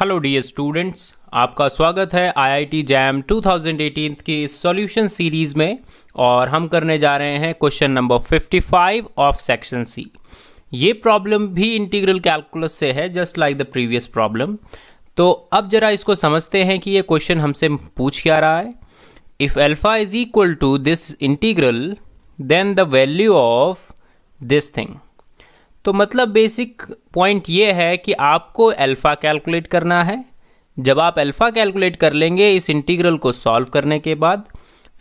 hello D students आपका स्वागत है आईआईटी जैम 2018 की सॉल्यूशन सीरीज़ में और हम करने जा रहे हैं question number 55 of section C ये प्रॉब्लम भी इंटीग्रल कैलकुलस से है just like the previous problem तो अब ज़रा इसको समझते हैं कि ये क्वेश्चन हमसे पूछ क्या रहा है if alpha is equal to this integral then the value of this thing तो मतलब बेसिक पॉइंट ये है कि आपको अल्फ़ा कैलकुलेट करना है जब आप अल्फ़ा कैलकुलेट कर लेंगे इस इंटीग्रल को सॉल्व करने के बाद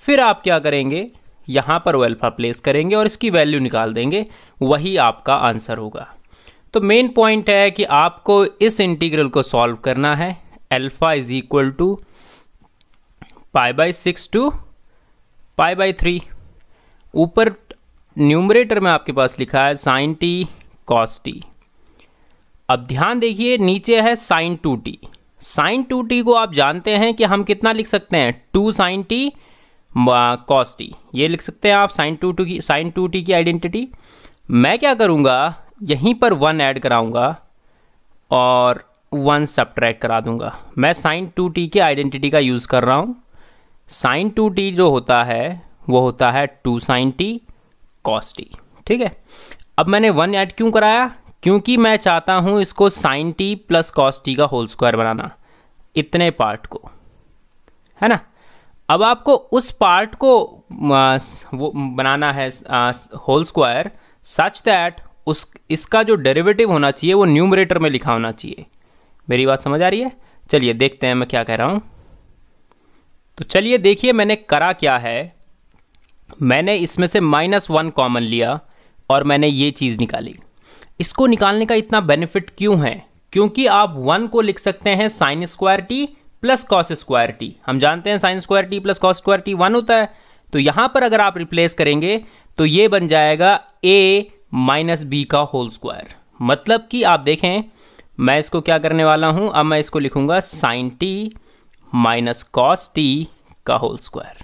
फिर आप क्या करेंगे यहाँ पर वो अल्फ़ा प्लेस करेंगे और इसकी वैल्यू निकाल देंगे वही आपका आंसर होगा तो मेन पॉइंट है कि आपको इस इंटीग्रल को सॉल्व करना है alpha is equal to pi by six to pi by three ऊपर न्यूमरेटर में आपके पास लिखा है साइन टी कॉस टी अब ध्यान देखिए नीचे है sine two T sine two T को आप जानते हैं कि हम कितना लिख सकते हैं two sine T cos T ये लिख सकते हैं आप साइन टू टू की साइन टू टी की आइडेंटिटी मैं क्या करूँगा यहीं पर वन ऐड कराऊँगा और वन सब्ट्रैक्ट करा दूंगा मैं साइन टू टी की आइडेंटिटी का यूज़ कर रहा हूँ साइन टू टी जो होता है वो होता है two sine T cos T ठीक है अब मैंने वन ऐड क्यों कराया क्योंकि मैं चाहता हूँ इसको sine T plus cos T का होल स्क्वायर बनाना इतने पार्ट को है ना अब आपको उस पार्ट को वो बनाना है होल स्क्वायर सच दैट उस इसका जो डेरिवेटिव होना चाहिए वो न्यूमरेटर में लिखा होना चाहिए मेरी बात समझ आ रही है चलिए देखते हैं मैं क्या कह रहा हूँ तो चलिए देखिए मैंने करा क्या है मैंने इसमें से माइनस वन कॉमन लिया और मैंने ये चीज़ निकाली इसको निकालने का इतना बेनिफिट क्यों है क्योंकि आप वन को लिख सकते हैं sine square T plus cos square T हम जानते हैं sine square T plus cos square T one होता है तो यहाँ पर अगर आप रिप्लेस करेंगे तो ये बन जाएगा ए माइनस बी का होल स्क्वायर मतलब कि आप देखें मैं इसको क्या करने वाला हूँ अब मैं इसको लिखूँगा sine T minus cos T का होल स्क्वायर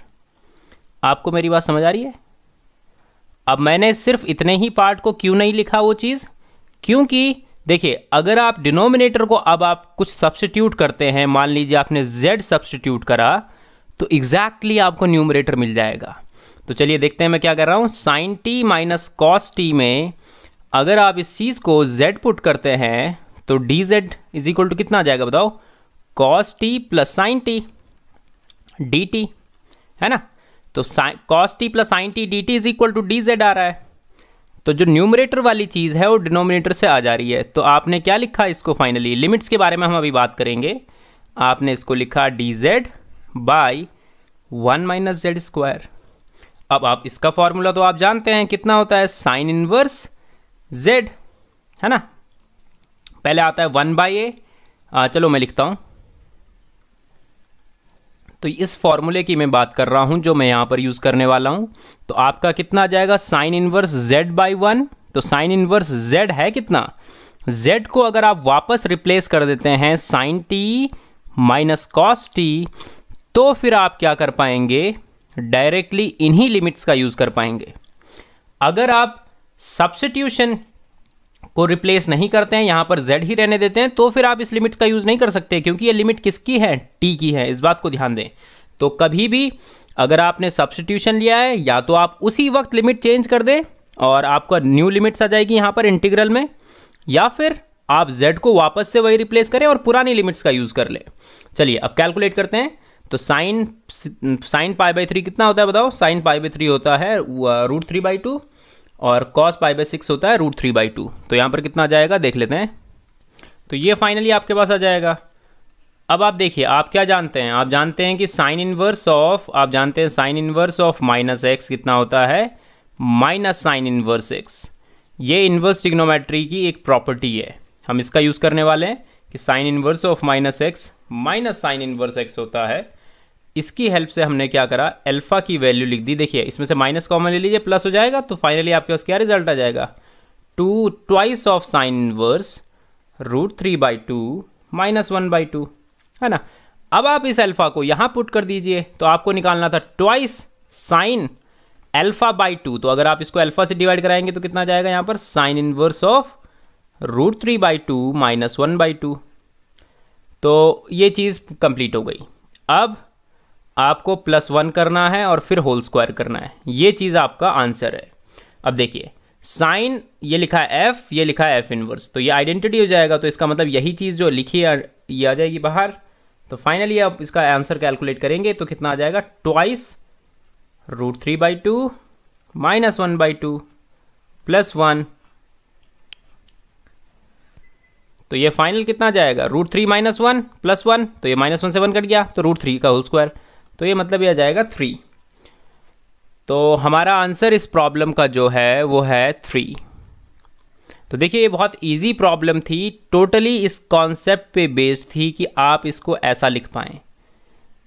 आपको मेरी बात समझ आ रही है अब मैंने सिर्फ इतने ही पार्ट को क्यों नहीं लिखा वो चीज़ क्योंकि देखिए अगर आप डिनोमिनेटर को अब आप कुछ सब्सटीट्यूट करते हैं मान लीजिए आपने z सब्सटीट्यूट करा तो एग्जैक्टली exactly आपको न्यूमरेटर मिल जाएगा तो चलिए देखते हैं मैं क्या कर रहा हूँ sine T minus cos T में अगर आप इस चीज़ को z पुट करते हैं तो D Z is equal to कितना आ जाएगा बताओ cos T plus sine T D T है ना तो cos T plus sine T D T is equal to D Z आ रहा है तो जो न्यूमरेटर वाली चीज़ है वो डिनोमिनेटर से आ जा रही है तो आपने क्या लिखा इसको फाइनली लिमिट्स के बारे में हम अभी बात करेंगे आपने इसको लिखा D Z by one minus Z square अब आप इसका फॉर्मूला तो आप जानते हैं कितना होता है साइन इनवर्स जेड है ना पहले आता है वन बाई ए चलो मैं लिखता हूँ तो इस फॉर्मूले की मैं बात कर रहा हूँ जो मैं यहाँ पर यूज़ करने वाला हूँ तो आपका कितना आ जाएगा sine inverse Z by one तो साइन इनवर्स जेड है कितना जेड को अगर आप वापस रिप्लेस कर देते हैं sine T minus cos T तो फिर आप क्या कर पाएंगे डायरेक्टली इन्हीं लिमिट्स का यूज़ कर पाएंगे अगर आप सब्सिट्यूशन को रिप्लेस नहीं करते हैं यहां पर z ही रहने देते हैं तो फिर आप इस लिमिट का यूज़ नहीं कर सकते क्योंकि ये लिमिट किसकी है t की है इस बात को ध्यान दें तो कभी भी अगर आपने सब्सटीट्यूशन लिया है या तो आप उसी वक्त लिमिट चेंज कर दें और आपका न्यू लिमिट्स आ जाएगी यहां पर इंटीग्रल में या फिर आप z को वापस से वही रिप्लेस करें और पुरानी लिमिट्स का यूज़ कर लें चलिए अब कैलकुलेट करते हैं तो sine sine pi by three कितना होता है बताओ साइन पाई बाई थ्री होता है रूट थ्री बाई टू और कॉस पाई बाई सिक्स होता है रूट थ्री बाई टू तो यहाँ पर कितना आ जाएगा देख लेते हैं तो ये फाइनली आपके पास आ जाएगा अब आप देखिए आप क्या जानते हैं आप जानते हैं कि साइन इनवर्स ऑफ आप जानते हैं sine inverse of minus x कितना होता है माइनस साइन इनवर्स एक्स ये इनवर्स टिग्नोमेट्री की एक प्रॉपर्टी है हम इसका यूज़ करने वाले हैं कि sine inverse of minus x minus sine inverse x होता है इसकी हेल्प से हमने क्या करा अल्फा की वैल्यू लिख दी देखिए इसमें से माइनस कॉमन ले लीजिए प्लस हो जाएगा तो फाइनली आपके पास क्या रिजल्ट आ जाएगा two twice of sine inverse root three by two minus one by two है ना अब आप इस अल्फा को यहां पुट कर दीजिए तो आपको निकालना था twice sine alpha by two तो अगर आप इसको अल्फा से डिवाइड कराएंगे तो कितना जाएगा यहां पर sine inverse of root three by two minus one by two तो ये चीज़ कंप्लीट हो गई अब आपको प्लस वन करना है और फिर होल स्क्वायर करना है ये चीज़ आपका आंसर है अब देखिए साइन ये लिखा है एफ ये लिखा है एफ इनवर्स तो ये आइडेंटिटी हो जाएगा तो इसका मतलब यही चीज़ जो लिखी है ये आ जाएगी बाहर तो फाइनली आप इसका आंसर कैलकुलेट करेंगे तो कितना आ जाएगा twice root three by two minus one by two plus one तो ये फाइनल कितना जाएगा root three minus one plus one तो ये माइनस वन से वन कट गया तो रूट थ्री का होल स्क्वायर तो ये मतलब यह आ जाएगा थ्री तो हमारा आंसर इस प्रॉब्लम का जो है वो है थ्री तो देखिए ये बहुत इजी प्रॉब्लम थी टोटली इस कॉन्सेप्ट पे बेस्ड थी कि आप इसको ऐसा लिख पाएँ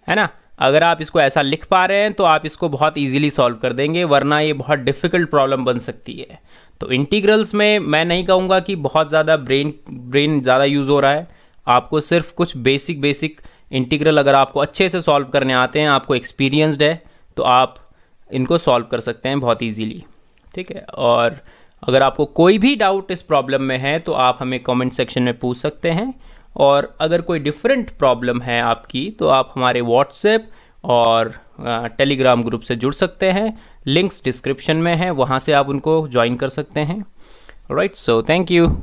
है ना अगर आप इसको ऐसा लिख पा रहे हैं तो आप इसको बहुत इजीली सॉल्व कर देंगे वरना ये बहुत डिफ़िकल्ट प्रॉब्लम बन सकती है तो इंटीग्रल्स में मैं नहीं कहूँगा कि बहुत ज़्यादा ब्रेन ब्रेन ज़्यादा यूज़ हो रहा है आपको सिर्फ कुछ बेसिक बेसिक इंटीग्रल अगर आपको अच्छे से सॉल्व करने आते हैं आपको एक्सपीरियंसड है तो आप इनको सॉल्व कर सकते हैं बहुत ईजीली ठीक है और अगर आपको कोई भी डाउट इस प्रॉब्लम में है तो आप हमें कमेंट सेक्शन में पूछ सकते हैं और अगर कोई डिफरेंट प्रॉब्लम है आपकी तो आप हमारे व्हाट्सएप और टेलीग्राम ग्रुप से जुड़ सकते हैं लिंक्स डिस्क्रिप्शन में है वहाँ से आप उनको ज्वाइन कर सकते हैं राइट सो थैंक यू